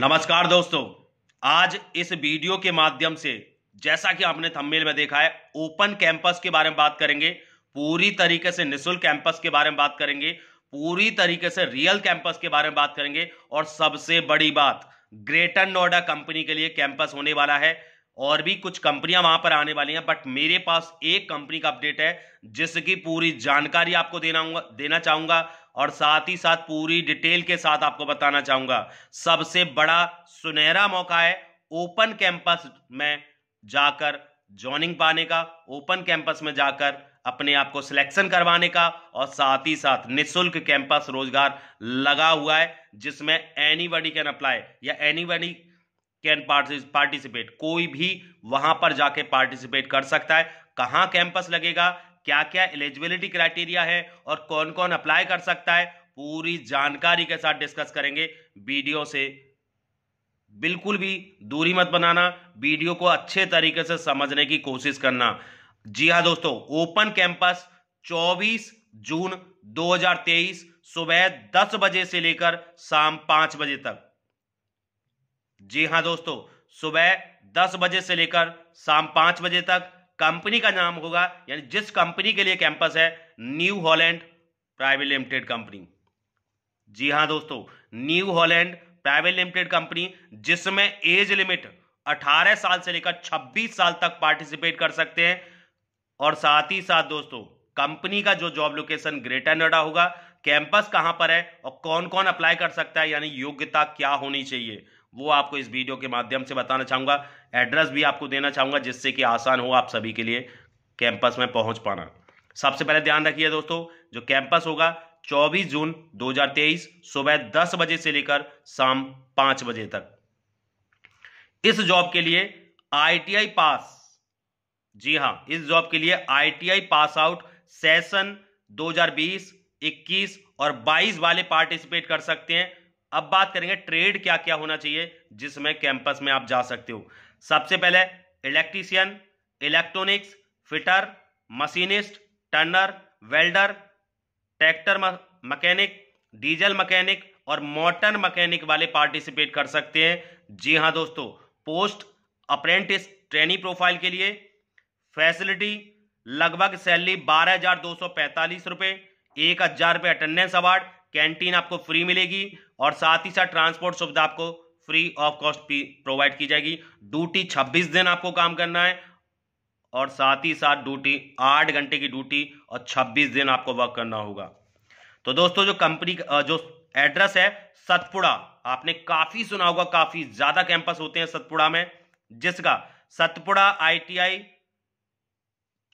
नमस्कार दोस्तों आज इस वीडियो के माध्यम से जैसा कि आपने थंबनेल में देखा है ओपन कैंपस के बारे में बात करेंगे पूरी तरीके से निशुल्क कैंपस के बारे में बात करेंगे पूरी तरीके से रियल कैंपस के बारे में बात करेंगे और सबसे बड़ी बात ग्रेटर नोएडा कंपनी के लिए कैंपस होने वाला है और भी कुछ कंपनियां वहां पर आने वाली हैं बट मेरे पास एक कंपनी का अपडेट है जिसकी पूरी जानकारी आपको देना देना चाहूंगा और साथ ही साथ पूरी डिटेल के साथ आपको बताना चाहूंगा सबसे बड़ा सुनहरा मौका है ओपन कैंपस में जाकर ज्वाइनिंग पाने का ओपन कैंपस में जाकर अपने आप को सिलेक्शन करवाने का और साथ ही साथ निशुल्क कैंपस रोजगार लगा हुआ है जिसमें एनी बडी कैन अप्लाई या एनी बडी कैन पार्टिसिपेट कोई भी वहां पर जाके पार्टिसिपेट कर सकता है कहाँ कैंपस लगेगा क्या क्या एलिजिबिलिटी क्राइटेरिया है और कौन कौन अप्लाई कर सकता है पूरी जानकारी के साथ डिस्कस करेंगे वीडियो से बिल्कुल भी दूरी मत बनाना वीडियो को अच्छे तरीके से समझने की कोशिश करना जी हाँ दोस्तों ओपन कैंपस 24 जून 2023 सुबह 10 बजे से लेकर शाम 5 बजे तक जी हाँ दोस्तों सुबह दस बजे से लेकर शाम पांच बजे तक कंपनी का नाम होगा यानी जिस कंपनी के लिए कैंपस है New Holland private limited company जी हाँ दोस्तों New Holland private limited company जिसमें एज लिमिट 18 साल से लेकर 26 साल तक पार्टिसिपेट कर सकते हैं और साथ ही साथ दोस्तों कंपनी का जो जॉब लोकेशन ग्रेटर नोएडा होगा कैंपस कहां पर है और कौन कौन अप्लाई कर सकता है यानी योग्यता क्या होनी चाहिए वो आपको इस वीडियो के माध्यम से बताना चाहूँगा एड्रेस भी आपको देना चाहूँगा जिससे कि आसान हो आप सभी के लिए कैंपस में पहुँच पाना सबसे पहले ध्यान रखिए दोस्तों जो कैंपस होगा 24 जून 2023 सुबह 10 बजे से लेकर शाम 5 बजे तक इस जॉब के लिए आईटीआई पास जी हां इस जॉब के लिए आईटीआई पास आउट सेशन 2020, 21 और 22 वाले पार्टिसिपेट कर सकते हैं अब बात करेंगे ट्रेड क्या क्या होना चाहिए जिसमें कैंपस में आप जा सकते हो सबसे पहले electrician electronics fitter machinist turner welder tractor mechanic diesel mechanic और मोटर मकैनिक वाले पार्टिसिपेट कर सकते हैं जी हाँ दोस्तों पोस्ट अप्रेंटिस ट्रेनिंग प्रोफाइल के लिए फैसिलिटी लगभग सैलरी बारह हजार दो सौ पैंतालीस रुपए एक हजार रुपए अटेंडेंस अवार्ड कैंटीन आपको फ्री मिलेगी और साथ ही साथ ट्रांसपोर्ट सुविधा आपको फ्री ऑफ कॉस्ट प्रोवाइड की जाएगी ड्यूटी छब्बीस दिन आपको काम करना है और साथ ही साथ ड्यूटी आठ घंटे की ड्यूटी और छब्बीस दिन आपको वर्क करना होगा तो दोस्तों जो कंपनी जो एड्रेस है सतपुड़ा आपने काफी सुना होगा काफी ज्यादा कैंपस होते हैं सतपुड़ा में जिसका सतपुड़ा आईटीआई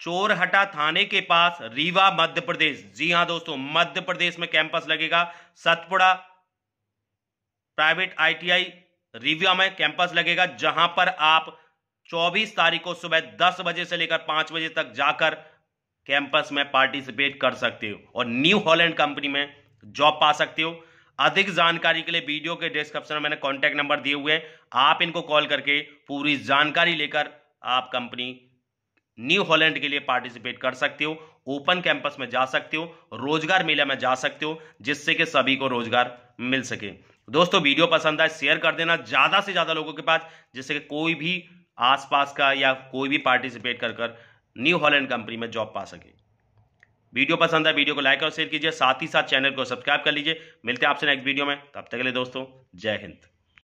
चोरहटा थाने के पास रीवा मध्य प्रदेश जी हां दोस्तों मध्य प्रदेश में कैंपस लगेगा सतपुड़ा प्राइवेट आईटीआई रीवा में कैंपस लगेगा जहां पर आप 24 तारीख को सुबह 10 बजे से लेकर 5 बजे तक जाकर कैंपस में पार्टिसिपेट कर सकते हो और न्यू हॉलैंड कंपनी में जॉब पा सकते हो अधिक जानकारी के लिए वीडियो के डिस्क्रिप्शन में मैंने कॉन्टैक्ट नंबर दिए हुए हैं आप इनको कॉल करके पूरी जानकारी लेकर आप कंपनी न्यू हॉलैंड के लिए पार्टिसिपेट कर सकते हो ओपन कैंपस में जा सकते हो रोजगार मेला में जा सकते हो जिससे कि सभी को रोजगार मिल सके दोस्तों वीडियो पसंद आए शेयर कर देना ज़्यादा से ज़्यादा लोगों के पास जिससे कि कोई भी आसपास का या कोई भी पार्टिसिपेट कर कर न्यू हॉलैंड कंपनी में जॉब पा सके वीडियो पसंद आए वीडियो को लाइक और शेयर कीजिए साथ ही साथ चैनल को सब्सक्राइब कर लीजिए मिलते हैं आपसे नेक्स्ट वीडियो में तब तक के लिए दोस्तों जय हिंद